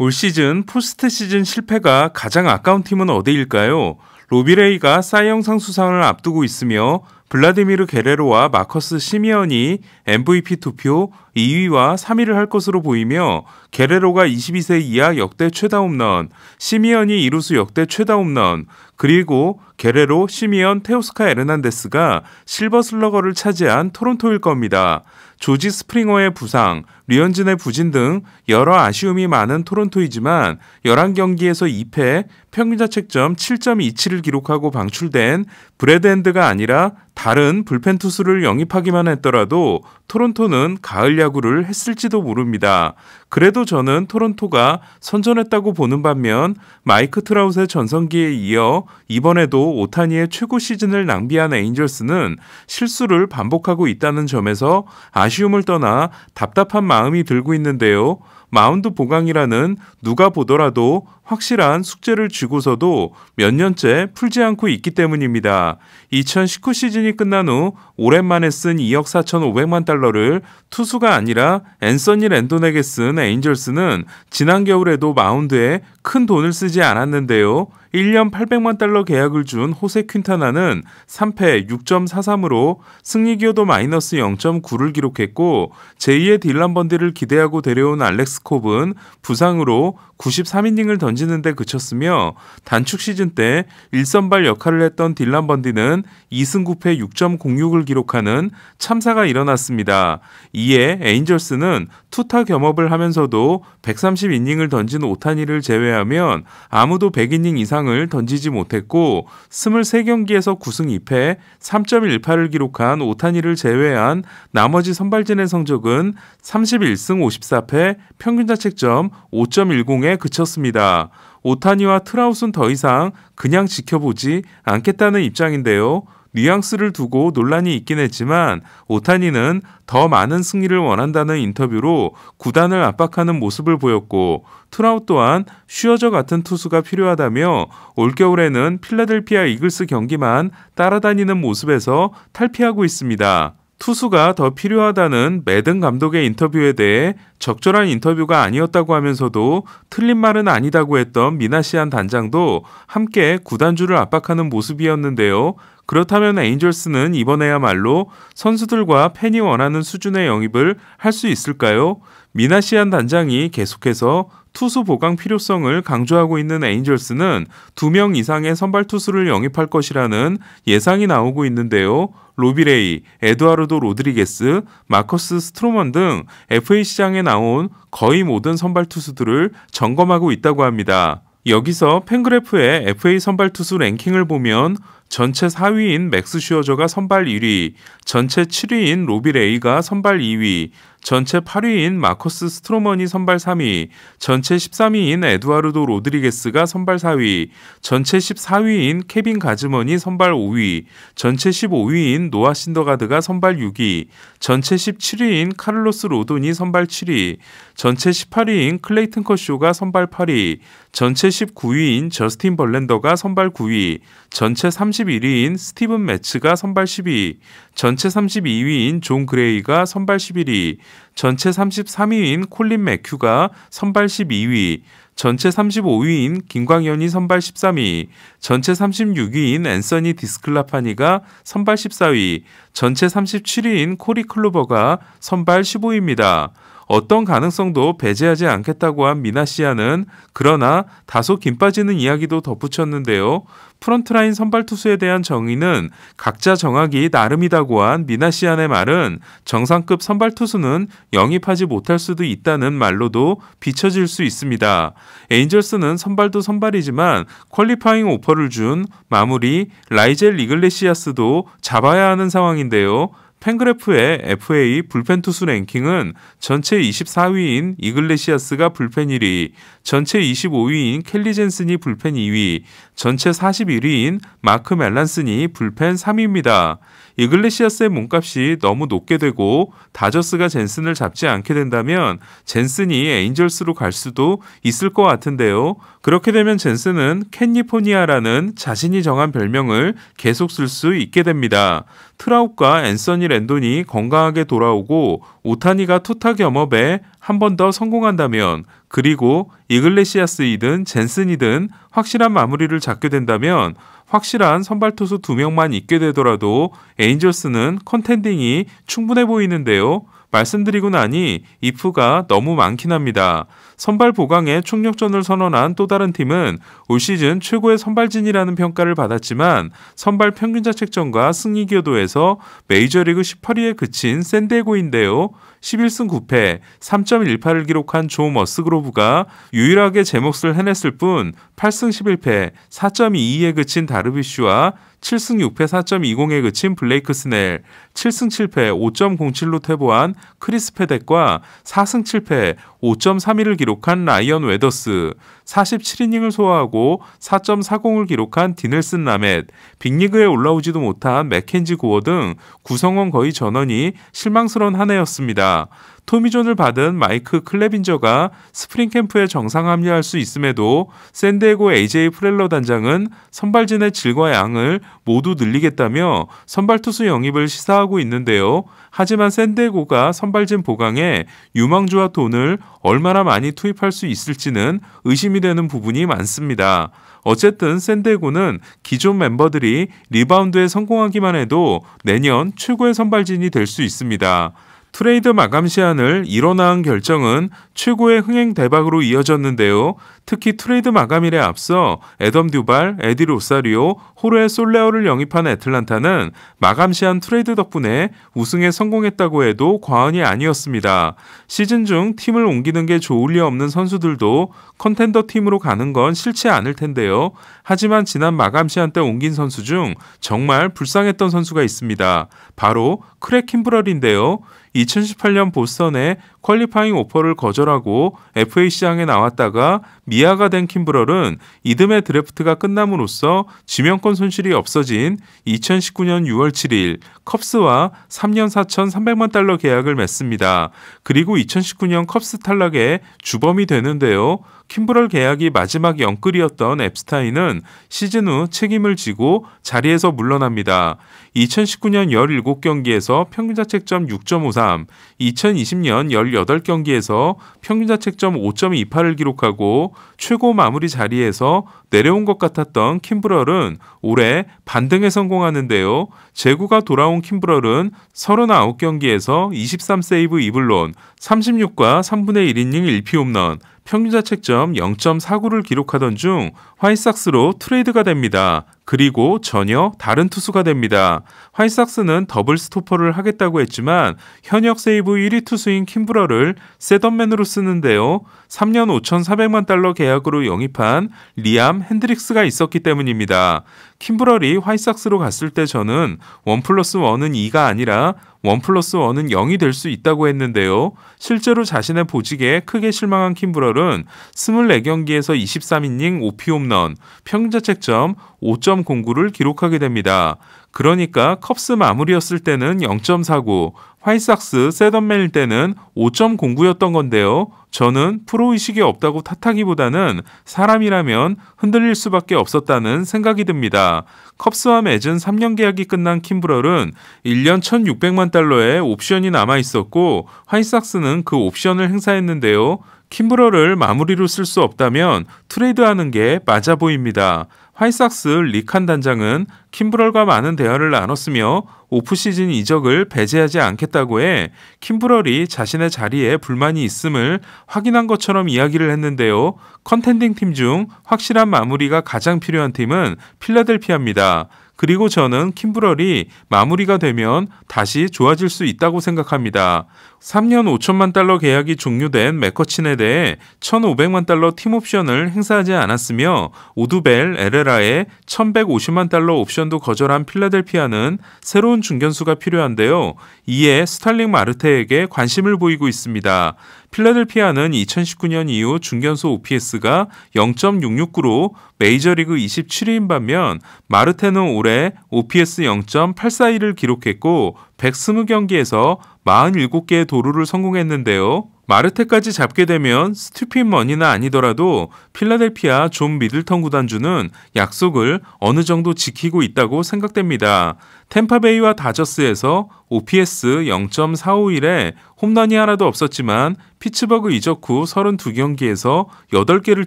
올 시즌 포스트 시즌 실패가 가장 아까운 팀은 어디일까요? 로비레이가 사이영상 수상을 앞두고 있으며 블라디미르 게레로와 마커스 시미언이 MVP 투표 2위와 3위를 할 것으로 보이며 게레로가 22세 이하 역대 최다 홈런, 시미언이 이루수 역대 최다 홈런, 그리고 게레로, 시미언, 테오스카 에르난데스가 실버 슬러거를 차지한 토론토일 겁니다. 조지 스프링어의 부상, 류현진의 부진 등 여러 아쉬움이 많은 토론토이지만 11경기에서 2패, 평균자책점 7.27을 기록하고 방출된 브레드엔드가 아니라 다른 불펜 투수를 영입하기만 했더라도 토론토는 가을 야구 야구를 했을지도 모릅니다. 그래도 저는 토론토가 선전했다고 보는 반면 마이크 트라우스의 전성기에 이어 이번에도 오타니의 최고 시즌을 낭비한 에인절스는 실수를 반복하고 있다는 점에서 아쉬움을 떠나 답답한 마음이 들고 있는데요. 마운드 보강이라는 누가 보더라도 확실한 숙제를 쥐고서도 몇 년째 풀지 않고 있기 때문입니다. 2019 시즌이 끝난 후 오랜만에 쓴 2억 4,500만 달러를 투수가 아니라 앤서니 랜돈에게 쓴 그러 네, 에인절스는 지난 겨울에도 마운드에 큰 돈을 쓰지 않았는데요. 1년 800만 달러 계약을 준 호세 퀸타나는 3패 6.43으로 승리 기여도 마이너스 0.9를 기록했고 제2의 딜란 번디를 기대하고 데려온 알렉스 콥은 부상으로 93이닝을 던지는데 그쳤으며 단축 시즌 때 1선발 역할을 했던 딜란 번디는 2승 9패 6.06을 기록하는 참사가 일어났습니다. 이에 에인절스는 투타 겸업을 하면서도 130이닝을 던진 오타니를 제외하면 아무도 100이닝 이상 부상을 던지지 못했고 23경기에서 9승 2패 3.18을 기록한 오타니를 제외한 나머지 선발진의 성적은 31승 54패 평균자책점 5.10에 그쳤습니다. 오타니와 트라우스는 더 이상 그냥 지켜보지 않겠다는 입장인데요. 뉘앙스를 두고 논란이 있긴 했지만 오타니는 더 많은 승리를 원한다는 인터뷰로 구단을 압박하는 모습을 보였고 트라우 또한 슈어저 같은 투수가 필요하다며 올겨울에는 필라델피아 이글스 경기만 따라다니는 모습에서 탈피하고 있습니다. 투수가 더 필요하다는 매든 감독의 인터뷰에 대해 적절한 인터뷰가 아니었다고 하면서도 틀린 말은 아니다고 했던 미나시안 단장도 함께 구단주를 압박하는 모습이었는데요. 그렇다면 에인절스는 이번에야말로 선수들과 팬이 원하는 수준의 영입을 할 수 있을까요? 미나시안 단장이 계속해서 투수 보강 필요성을 강조하고 있는 에인절스는 2명 이상의 선발 투수를 영입할 것이라는 예상이 나오고 있는데요. 로비레이, 에드와르도 로드리게스, 마커스 스트로먼 등 FA 시장에 나온 거의 모든 선발 투수들을 점검하고 있다고 합니다. 여기서 팬그래프의 FA 선발 투수 랭킹을 보면 전체 4위인 맥스 슈어저가 선발 1위, 전체 7위인 로비 레이가 선발 2위, 전체 8위인 마커스 스트로먼이 선발 3위, 전체 13위인 에두아르도 로드리게스가 선발 4위, 전체 14위인 케빈 가즈먼이 선발 5위, 전체 15위인 노아 신더가드가 선발 6위, 전체 17위인 카를로스 로돈이 선발 7위, 전체 18위인 클레이튼 커쇼가 선발 8위, 전체 39위인 저스틴 벌렌더가 선발 9위, 전체 31위인 스티븐 매츠가 선발 10위, 전체 32위인 존 그레이가 선발 11위, 전체 33위인 콜린 맥큐가 선발 12위, 전체 35위인 김광현이 선발 13위, 전체 36위인 앤서니 디스클라파니가 선발 14위, 전체 37위인 코리 클로버가 선발 15위입니다. 어떤 가능성도 배제하지 않겠다고 한 미나 시아는 그러나 다소 김 빠지는 이야기도 덧붙였는데요. 프론트라인 선발 투수에 대한 정의는 각자 정하기 나름이다고 한 미나 시안의 말은 정상급 선발 투수는 영입하지 못할 수도 있다는 말로도 비춰질 수 있습니다. 에인절스는 선발도 선발이지만 퀄리파잉 오퍼를 준 마무리 라이젤 리글레시아스도 잡아야 하는 상황인데요. 팬그래프의 FA 불펜 투수 랭킹은 전체 24위인 이글레시아스가 불펜 1위, 전체 25위인 켈리 젠슨이 불펜 2위, 전체 41위인 마크 멜란슨이 불펜 3위입니다. 이글레시아스의 몸값이 너무 높게 되고 다저스가 젠슨을 잡지 않게 된다면 젠슨이 에인절스로 갈 수도 있을 것 같은데요. 그렇게 되면 젠슨은 캔니포니아라는 자신이 정한 별명을 계속 쓸 수 있게 됩니다. 트라우과 앤서니 랜돈이 건강하게 돌아오고 오타니가 투타 겸업에 한번더 성공한다면 그리고 이글레시아스이든 젠슨이든 확실한 마무리를 잡게 된다면 확실한 선발 투수 두 명만 있게 되더라도 에인저스는 컨텐딩이 충분해 보이는데요. 말씀드리고 나니 이프가 너무 많긴 합니다. 선발 보강에 총력전을 선언한 또 다른 팀은 올 시즌 최고의 선발진이라는 평가를 받았지만 선발 평균자책점과 승리 기여도에서 메이저리그 18위에 그친 샌디에고인데요. 11승 9패 3.18을 기록한 조 머스그로브가 유일하게 제 몫을 해냈을 뿐 8승 11패 4.22에 그친 다르비슈와 7승 6패 4.20에 그친 블레이크 스넬, 7승 7패 5.07로 퇴보한 크리스 페덱과 4승 7패 5.31을 기록한 라이언 웨더스, 47이닝을 소화하고 4.40을 기록한 디넬슨 라멧, 빅리그에 올라오지도 못한 맥켄지 고어 등 구성원 거의 전원이 실망스러운 한 해였습니다. 토미존을 받은 마이크 클레빈저가 스프링 캠프에 정상 합류할 수 있음에도 샌디에고 AJ 프렐러 단장은 선발진의 질과 양을 모두 늘리겠다며 선발 투수 영입을 시사하고 있는데요. 하지만 샌디에고가 선발진 보강에 유망주와 돈을 얼마나 많이 투입할 수 있을지는 의심이 되는 부분이 많습니다. 어쨌든 샌디에고는 기존 멤버들이 리바운드에 성공하기만 해도 내년 최고의 선발진이 될 수 있습니다. 트레이드 마감 시한을 일어나한 결정은 최고의 흥행 대박으로 이어졌는데요. 특히 트레이드 마감일에 앞서 에덤 듀발, 에디 로사리오, 호르의 솔레어를 영입한 애틀란타는 마감 시한 트레이드 덕분에 우승에 성공했다고 해도 과언이 아니었습니다. 시즌 중 팀을 옮기는 게 좋을 리 없는 선수들도 컨텐더 팀으로 가는 건 싫지 않을 텐데요. 하지만 지난 마감 시한 때 옮긴 선수 중 정말 불쌍했던 선수가 있습니다. 바로 크랙 킴브럴인데요. 2018년 보스턴에 퀄리파잉 오퍼를 거절하고 FA 시장에 나왔다가 미아가 된 킴브럴은 이듬해 드래프트가 끝남으로써 지명권 손실이 없어진 2019년 6월 7일 컵스와 3년 4,300만 달러 계약을 맺습니다. 그리고 2019년 컵스 탈락에 주범이 되는데요. 킴브럴 계약이 마지막 연끌이었던 앱스타인은 시즌 후 책임을 지고 자리에서 물러납니다. 2019년 17경기에서 평균자책점 6.53, 2020년 18경기에서 평균자책점 5.28을 기록하고 최고 마무리 자리에서 내려온 것 같았던 킴브럴은 올해 반등에 성공하는데요. 제구가 돌아온 킴브럴은 39경기에서 23세이브 2블론, 36과 3분의 1이닝 1피홈런, 평균 자책점 0.49를 기록하던 중 화이삭스로 트레이드가 됩니다. 그리고 전혀 다른 투수가 됩니다. 화이삭스는 더블 스토퍼를 하겠다고 했지만 현역 세이브 1위 투수인 킴브러를 셋업맨으로 쓰는데요. 3년 5,400만 달러 계약으로 영입한 리암 핸드릭스가 있었기 때문입니다. 킴브러리 화이삭스로 갔을 때 저는 1 플러스 1은 2가 아니라 1 플러스 1은 0이 될 수 있다고 했는데요. 실제로 자신의 보직에 크게 실망한 킴브럴은 24경기에서 23이닝 5피홈런, 평자책점 5점 0점 공구를 기록하게 됩니다. 그러니까 컵스 마무리였을 때는 0.49, 화이삭스 세덤맨일 때는 5.09였던 건데요. 저는 프로의식이 없다고 탓하기보다는 사람이라면 흔들릴 수밖에 없었다는 생각이 듭니다. 컵스와 맺은 3년 계약이 끝난 킴브럴은 1년 1,600만 달러의 옵션이 남아 있었고 화이삭스는 그 옵션을 행사했는데요. 킴브럴을 마무리로 쓸 수 없다면 트레이드하는 게 맞아 보입니다. 화이삭스 리칸 단장은 킴브럴과 많은 대화를 나눴으며 오프시즌 이적을 배제하지 않겠다고 해 킴브럴이 자신의 자리에 불만이 있음을 확인한 것처럼 이야기를 했는데요. 컨텐딩 팀 중 확실한 마무리가 가장 필요한 팀은 필라델피아입니다. 그리고 저는 킴브럴이 마무리가 되면 다시 좋아질 수 있다고 생각합니다. 3년 5천만 달러 계약이 종료된 메커친에 대해 1,500만 달러 팀옵션을 행사하지 않았으며 오두벨, 에레라의 1,150만 달러 옵션도 거절한 필라델피아는 새로운 중견수가 필요한데요. 이에 스탈링 마르테에게 관심을 보이고 있습니다. 필라델피아는 2019년 이후 중견수 OPS가 0 6 6 9로 메이저리그 27위인 반면 마르테는 올해 OPS 0.842를 기록했고 120경기에서 47개의 도루를 성공했는데요. 마르테까지 잡게 되면 스튜핀 머니나 아니더라도 필라델피아 존 미들턴 구단주는 약속을 어느 정도 지키고 있다고 생각됩니다. 템파베이와 다저스에서 OPS 0.451에 홈런이 하나도 없었지만 피츠버그 이적 후 32경기에서 8개를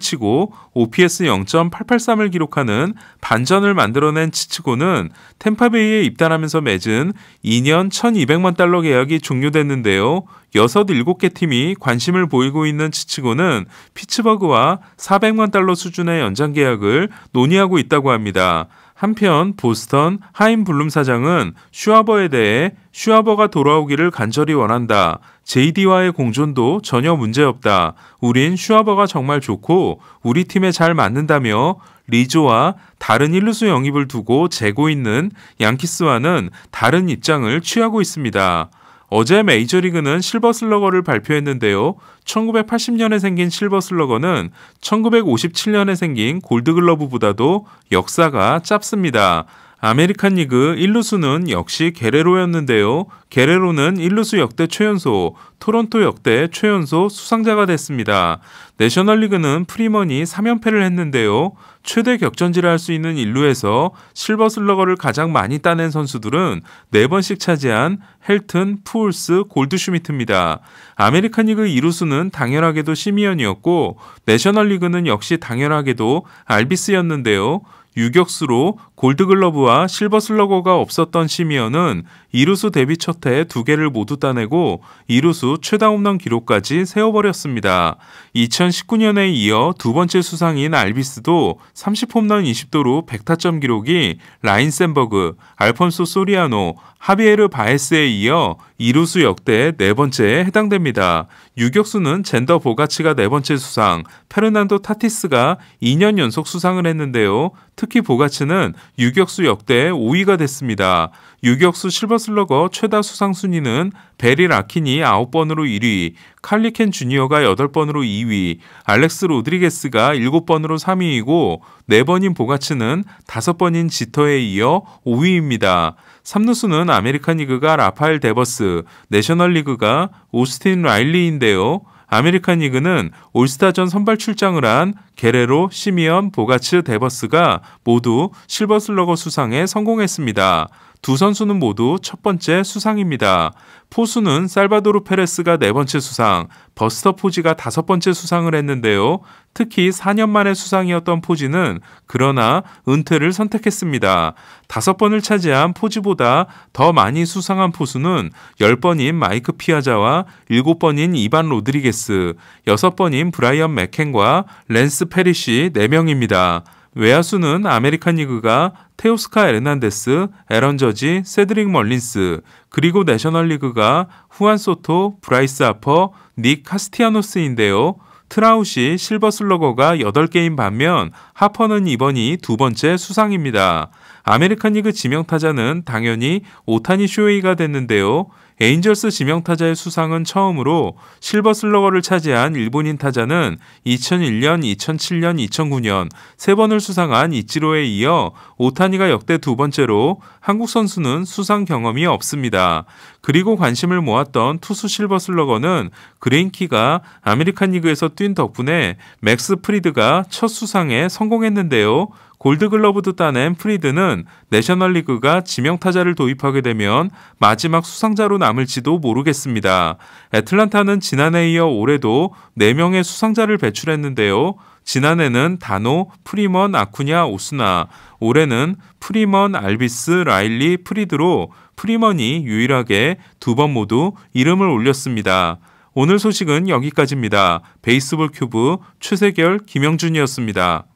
치고 OPS 0.883을 기록하는 반전을 만들어낸 치치고는 템파베이에 입단하면서 맺은 2년 1200만 달러 계약이 종료됐는데요. 6, 7개 팀이 관심을 보이고 있는 치치고는 피츠버그와 400만 달러 수준의 연장 계약을 논의하고 있다고 합니다. 한편 보스턴 하임블룸 사장은 슈아버에 대해 슈아버가 돌아오기를 간절히 원한다. JD와의 공존도 전혀 문제없다. 우린 슈아버가 정말 좋고 우리 팀에 잘 맞는다며 리조와 다른 일루수 영입을 두고 재고 있는 양키스와는 다른 입장을 취하고 있습니다. 어제 메이저리그는 실버슬러거를 발표했는데요. 1980년에 생긴 실버슬러거는 1957년에 생긴 골드글러브보다도 역사가 짧습니다. 아메리칸 리그 1루수는 역시 게레로였는데요. 게레로는 1루수 역대 최연소, 토론토 역대 최연소 수상자가 됐습니다. 내셔널리그는 프리먼이 3연패를 했는데요. 최대 격전지를 할 수 있는 일루에서 실버 슬러거를 가장 많이 따낸 선수들은 4번씩 차지한 헬튼, 푸울스, 골드슈미트입니다. 아메리칸 리그 2루수는 당연하게도 시미언이었고 내셔널 리그는 역시 당연하게도 알비스였는데요. 유격수로 골드글러브와 실버슬러거가 없었던 시미어는 이루수 데뷔 첫해두 개를 모두 따내고 이루수 최다 홈런 기록까지 세워버렸습니다. 2019년에 이어 두 번째 수상인 알비스도 30홈런 20도로 100타점 기록이 라인센버그, 알폰소 소리아노, 하비에르 바에스에 이어 이루수 역대 네 번째에 해당됩니다. 유격수는 젠더 보가치가 네 번째 수상, 페르난도 타티스가 2년 연속 수상을 했는데요. 특히 보가츠는 유격수 역대 5위가 됐습니다. 유격수 실버슬러거 최다 수상 순위는 베릴 아킨이 9번으로 1위, 칼리켄 주니어가 8번으로 2위, 알렉스 로드리게스가 7번으로 3위이고 4번인 보가츠는 5번인 지터에 이어 5위입니다. 3루수는 아메리칸 리그가 라파엘 데버스, 내셔널 리그가 오스틴 라일리인데요. 아메리칸 리그는 올스타전 선발 출장을 한 게레로, 시미언, 보가츠, 데버스가 모두 실버슬러거 수상에 성공했습니다. 두 선수는 모두 첫 번째 수상입니다. 포수는 살바도르 페레스가 네 번째 수상, 버스터 포지가 다섯 번째 수상을 했는데요. 특히 4년 만에 수상이었던 포지는 그러나 은퇴를 선택했습니다. 다섯 번을 차지한 포지보다 더 많이 수상한 포수는 10번인 마이크 피아자와 7번인 이반 로드리게스, 6번인 브라이언 맥켄과 랜스 페리시 4명입니다. 외야수는 아메리칸 리그가 테오스카 에르난데스, 에런 저지, 세드릭 멀린스, 그리고 내셔널 리그가 후안 소토, 브라이스 아퍼, 닉 카스티아노스인데요. 트라우시 실버 슬러거가 8개인 반면 하퍼는 이번이 두 번째 수상입니다. 아메리칸 리그 지명 타자는 당연히 오타니 쇼웨이가 됐는데요. 에인절스 지명타자의 수상은 처음으로 실버 슬러거를 차지한 일본인 타자는 2001년, 2007년, 2009년 세 번을 수상한 이치로에 이어 오타니가 역대 두 번째로 한국 선수는 수상 경험이 없습니다. 그리고 관심을 모았던 투수 실버 슬러거는 그레인키가 아메리칸 리그에서 뛴 덕분에 맥스 프리드가 첫 수상에 성공했는데요. 골드글러브도 따낸 프리드는 내셔널리그가 지명타자를 도입하게 되면 마지막 수상자로 남을지도 모르겠습니다. 애틀란타는 지난해 에 이어 올해도 4명의 수상자를 배출했는데요. 지난해는 다노, 프리먼, 아쿠냐, 오스나, 올해는 프리먼, 알비스, 라일리, 프리드로 프리먼이 유일하게 두 번 모두 이름을 올렸습니다. 오늘 소식은 여기까지입니다. 베이스볼 큐브 최세결 김영준이었습니다.